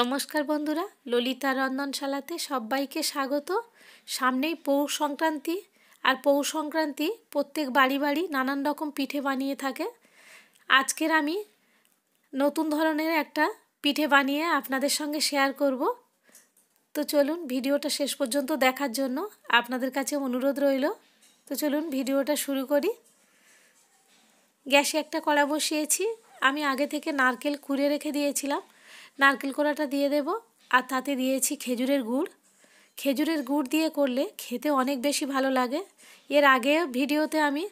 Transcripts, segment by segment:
নমস্কার বন্ধুরা ললিতা রন্ধনশালাতে সবাইকে স্বাগত সামনেই পৌষ সংক্রান্তি আর পৌষ সংক্রান্তি প্রত্যেক বাড়ি বাড়ি নানান রকম পিঠে বানিয়ে থাকে আজকের আমি নতুন ধরনের একটা পিঠে বানিয়ে আপনাদের সঙ্গে শেয়ার করব তো চলুন ভিডিওটা শেষ পর্যন্ত দেখার জন্য আপনাদের কাছে অনুরোধ রইল তো চলুন ভিডিওটা শুরু করি গ্যাসে একটা কড়া বসিয়েছি আমি আগে থেকে নারকেল কুড়ে রেখে দিয়েছিলাম নারকেল কোড়াটা দিয়ে দেব আর তাতে দিয়েছি খেজুরের গুড় খেজুরের গুড় দিয়ে করলে খেতে অনেক বেশি ভালো লাগে এর আগে ভিডিওতে আমি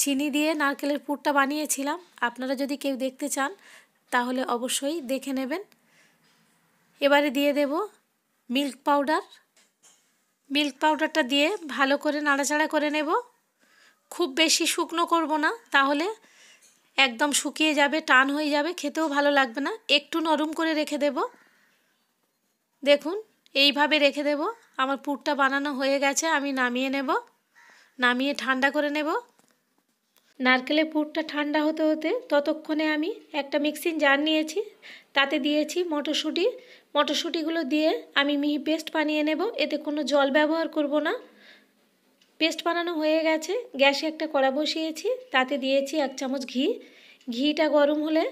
চিনি দিয়ে নারকেলের পুরটা বানিয়েছিলাম আপনারা যদি কেউ দেখতে চান তাহলে অবশ্যই দেখে নেবেন এবারে দিয়ে দেব মিল্ক পাউডার মিল্ক পাউডারটা দিয়ে ভালো করে নাড়াচাড়া করে নেব খুব বেশি শুকনো করব না তাহলে একদম শুকিয়ে যাবে টান হয়ে যাবে খেতেও ভালো লাগবে না একটু নরম করে রেখে দেব দেখুন এইভাবে রেখে দেব আমার পুরটা বানানো হয়ে গেছে আমি নামিয়ে নেব নামিয়ে ঠান্ডা করে নেব নারকেলের পুরটা ঠান্ডা হতে হতে ততক্ষণে আমি একটা মিক্সিং জার নিয়েছি তাতে দিয়েছি মটরশুঁটি মটরশুঁটিগুলো দিয়ে আমি মিহি পেস্ট বানিয়ে নেব এতে কোনো জল ব্যবহার করব না পেস্ট বানানো হয়ে গেছে গ্যাসে একটা কড়া বসিয়েছি তাতে দিয়েছি এক চামচ ঘি ঘিটা গরম হলে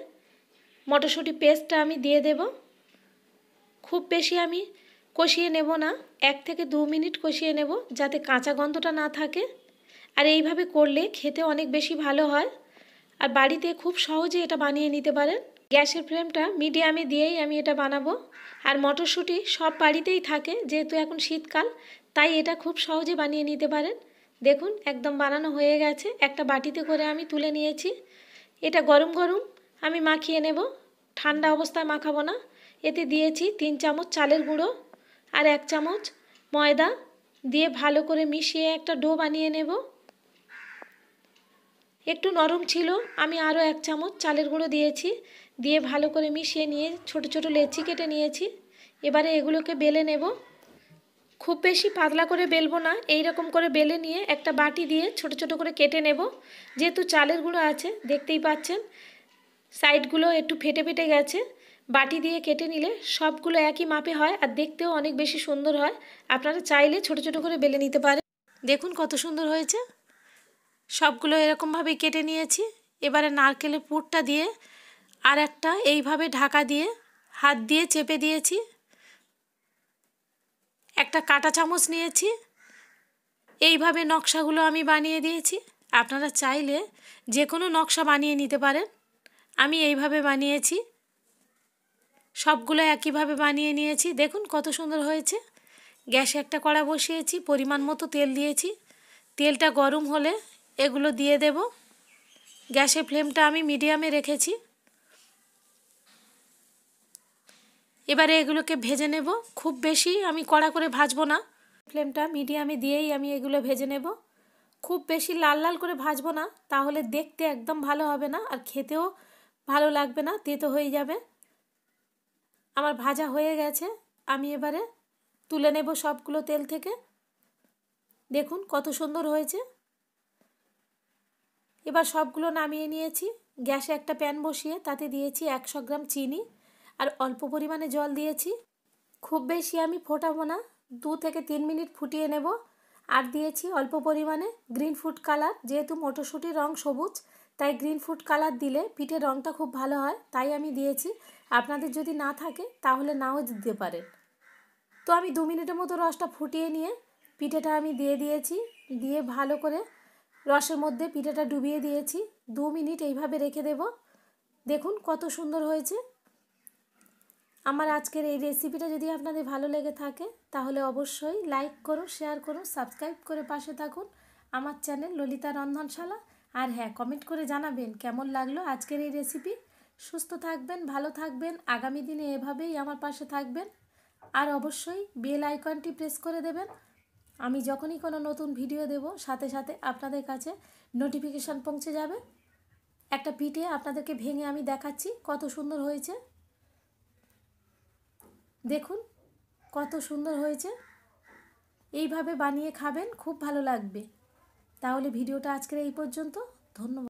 মটরশুঁটি পেস্টটা আমি দিয়ে দেব খুব বেশি আমি কষিয়ে নেব না এক থেকে দু মিনিট কষিয়ে নেব যাতে কাঁচা গন্ধটা না থাকে আর এইভাবে করলে খেতে অনেক বেশি ভালো হয় আর বাড়িতে খুব সহজে এটা বানিয়ে নিতে পারেন গ্যাসের ফ্লেমটা মিডিয়ামে দিয়েই আমি এটা বানাবো আর মটরশুঁটি সব বাড়িতেই থাকে যেহেতু এখন শীতকাল তাই এটা খুব সহজে বানিয়ে নিতে পারেন দেখুন একদম বানানো হয়ে গেছে একটা বাটিতে করে আমি তুলে নিয়েছি এটা গরম গরম আমি মাখিয়ে নেব ঠান্ডা অবস্থায় মাখাবো না এতে দিয়েছি তিন চামচ চালের গুঁড়ো আর এক চামচ ময়দা দিয়ে ভালো করে মিশিয়ে একটা ডো বানিয়ে নেব একটু নরম ছিল আমি আরও এক চামচ চালের গুঁড়ো দিয়েছি দিয়ে ভালো করে মিশিয়ে নিয়ে ছোট ছোট লেচি কেটে নিয়েছি এবারে এগুলোকে বেলে নেব খুব বেশি পাতলা করে বেলবো না এই রকম করে বেলে নিয়ে একটা বাটি দিয়ে ছোট ছোট করে কেটে নেব যেহেতু চালের গুঁড়ো আছে দেখতেই পাচ্ছেন সাইডগুলো একটু ফেটে ফেটে গেছে বাটি দিয়ে কেটে নিলে সবগুলো একই মাপে হয় আর দেখতেও অনেক বেশি সুন্দর হয় আপনারা চাইলে ছোট ছোট করে বেলে নিতে পারেন দেখুন কত সুন্দর হয়েছে সবগুলো এরকমভাবে কেটে নিয়েছি এবারে নারকেলের পুরটা দিয়ে আর একটা এইভাবে ঢাকা দিয়ে হাত দিয়ে চেপে দিয়েছি একটা কাটা চামচ নিয়েছি এইভাবে নকশাগুলো আমি বানিয়ে দিয়েছি আপনারা চাইলে যে কোনো নকশা বানিয়ে নিতে পারেন আমি এইভাবে বানিয়েছি সবগুলো একইভাবে বানিয়ে নিয়েছি দেখুন কত সুন্দর হয়েছে গ্যাসে একটা কড়া বসিয়েছি পরিমাণ মতো তেল দিয়েছি তেলটা গরম হলে এগুলো দিয়ে দেব গ্যাসে ফ্লেমটা আমি মিডিয়ামে রেখেছি এবারে এগুলোকে ভেজে নেব খুব বেশি আমি কড়া করে ভাজব না ফ্লেমটা মিডিয়ামে দিয়েই আমি এগুলো ভেজে নেব খুব বেশি লাল লাল করে ভাজবো না তাহলে দেখতে একদম ভালো হবে না আর খেতেও ভালো লাগবে না তেতো হয়ে যাবে আমার ভাজা হয়ে গেছে আমি এবারে তুলে নেব সবগুলো তেল থেকে দেখুন কত সুন্দর হয়েছে এবার সবগুলো নামিয়ে নিয়েছি গ্যাসে একটা প্যান বসিয়ে তাতে দিয়েছি একশো গ্রাম চিনি আর অল্প পরিমাণে জল দিয়েছি খুব বেশি আমি ফোটাবো না দু থেকে তিন মিনিট ফুটিয়ে নেব আর দিয়েছি অল্প পরিমাণে গ্রিন ফুড কালার যেহেতু মটরশুঁটির রং সবুজ তাই গ্রিন ফুড কালার দিলে পিঠের রঙটা খুব ভালো হয় তাই আমি দিয়েছি আপনাদের যদি না থাকে তাহলে নাও দিতে পারেন তো আমি দু মিনিটের মতো রসটা ফুটিয়ে নিয়ে পিঠেটা আমি দিয়ে দিয়েছি দিয়ে ভালো করে রসের মধ্যে পিঠেটা ডুবিয়ে দিয়েছি দু মিনিট এইভাবে রেখে দেব দেখুন কত সুন্দর হয়েছে আমার আজকের এই রেসিপিটা যদি আপনাদের ভালো লেগে থাকে তাহলে অবশ্যই লাইক করুন শেয়ার করুন সাবস্ক্রাইব করে পাশে থাকুন আমার চ্যানেল ললিতা রন্ধনশালা আর হ্যাঁ কমেন্ট করে জানাবেন কেমন লাগলো আজকের এই রেসিপি সুস্থ থাকবেন ভালো থাকবেন আগামী দিনে এভাবেই আমার পাশে থাকবেন আর অবশ্যই বেল আইকনটি প্রেস করে দেবেন আমি যখনই কোনো নতুন ভিডিও দেব সাথে সাথে আপনাদের কাছে নোটিফিকেশান পৌঁছে যাবে একটা পিঠে আপনাদেরকে ভেঙে আমি দেখাচ্ছি কত সুন্দর হয়েছে দেখুন কত সুন্দর হয়েছে এইভাবে বানিয়ে খাবেন খুব ভালো লাগবে তাহলে ভিডিওটা আজকের এই পর্যন্ত ধন্যবাদ